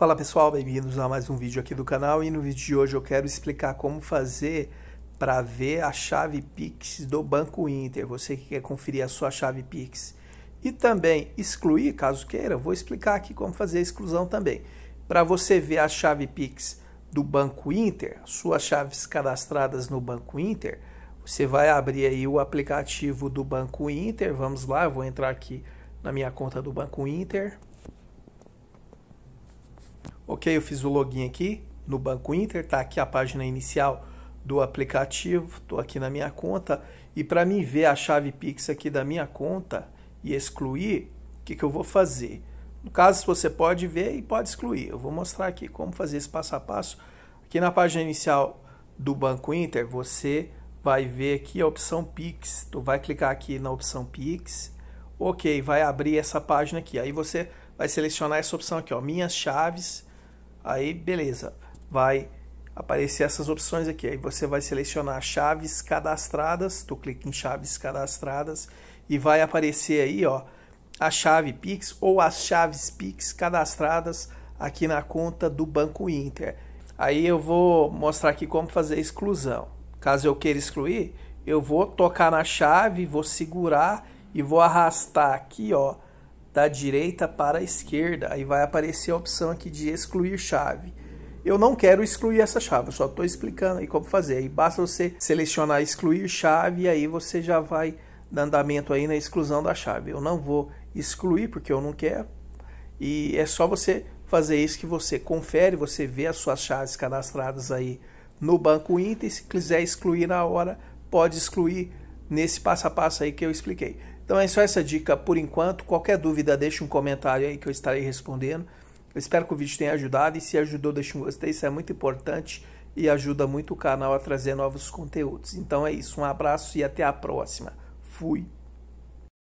Fala pessoal, bem-vindos a mais um vídeo aqui do canal e no vídeo de hoje eu quero explicar como fazer para ver a chave Pix do Banco Inter. Você que quer conferir a sua chave Pix e também excluir, caso queira, vou explicar aqui como fazer a exclusão também. Para você ver a chave Pix do Banco Inter, suas chaves cadastradas no Banco Inter, você vai abrir aí o aplicativo do Banco Inter. Vamos lá, eu vou entrar aqui na minha conta do Banco Inter. Ok, eu fiz o login aqui no Banco Inter, tá aqui a página inicial do aplicativo, estou aqui na minha conta e para mim ver a chave Pix aqui da minha conta e excluir, o que, que eu vou fazer? No caso, você pode ver e pode excluir. Eu vou mostrar aqui como fazer esse passo a passo. Aqui na página inicial do Banco Inter, você vai ver aqui a opção Pix. Tu vai clicar aqui na opção Pix. Ok, vai abrir essa página aqui. Aí você vai selecionar essa opção aqui, ó, minhas chaves Aí, beleza, vai aparecer essas opções aqui. Aí você vai selecionar chaves cadastradas, tu clica em chaves cadastradas e vai aparecer aí, ó, a chave Pix ou as chaves Pix cadastradas aqui na conta do Banco Inter. Aí eu vou mostrar aqui como fazer a exclusão. Caso eu queira excluir, eu vou tocar na chave, vou segurar e vou arrastar aqui, ó, da direita para a esquerda. Aí vai aparecer a opção aqui de excluir chave. Eu não quero excluir essa chave, eu só estou explicando aí como fazer. Aí basta você selecionar excluir chave e aí você já vai dar andamento aí na exclusão da chave. Eu não vou excluir porque eu não quero. E é só você fazer isso que você confere, você vê as suas chaves cadastradas aí no banco Inter. E se quiser excluir na hora, pode excluir nesse passo a passo aí que eu expliquei. Então é só essa dica por enquanto. Qualquer dúvida, deixe um comentário aí que eu estarei respondendo. Eu espero que o vídeo tenha ajudado e se ajudou, deixe um gostei, isso é muito importante e ajuda muito o canal a trazer novos conteúdos. Então é isso, um abraço e até a próxima. Fui!